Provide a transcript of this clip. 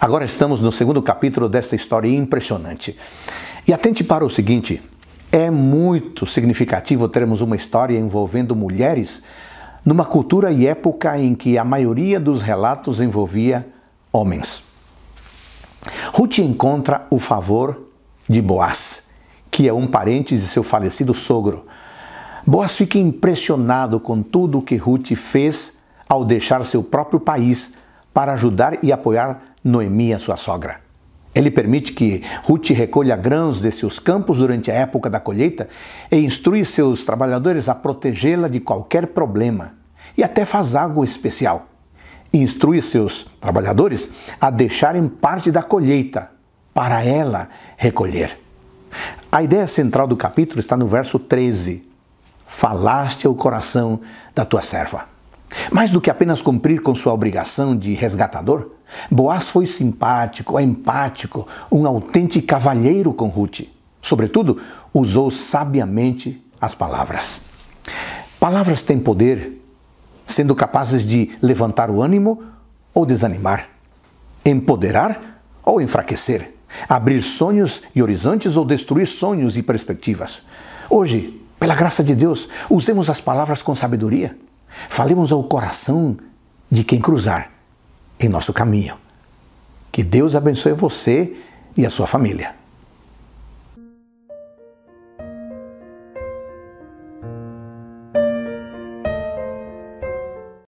Agora estamos no segundo capítulo desta história impressionante. E atente para o seguinte: é muito significativo termos uma história envolvendo mulheres numa cultura e época em que a maioria dos relatos envolvia homens. Ruth encontra o favor de Boaz, que é um parente de seu falecido sogro. Boaz fica impressionado com tudo o que Ruth fez ao deixar seu próprio país para ajudar e apoiar Noemi, a sua sogra. Ele permite que Ruth recolha grãos de seus campos durante a época da colheita e instrui seus trabalhadores a protegê-la de qualquer problema e até faz algo especial. Instrui seus trabalhadores a deixarem parte da colheita para ela recolher. A ideia central do capítulo está no verso 13: Falaste ao coração da tua serva. Mais do que apenas cumprir com sua obrigação de resgatador, Boaz foi simpático, empático, um autêntico cavalheiro com Ruth. Sobretudo, usou sabiamente as palavras. Palavras têm poder, sendo capazes de levantar o ânimo ou desanimar, empoderar ou enfraquecer, abrir sonhos e horizontes ou destruir sonhos e perspectivas. Hoje, pela graça de Deus, usemos as palavras com sabedoria Falemos ao coração de quem cruzar em nosso caminho. Que Deus abençoe você e a sua família.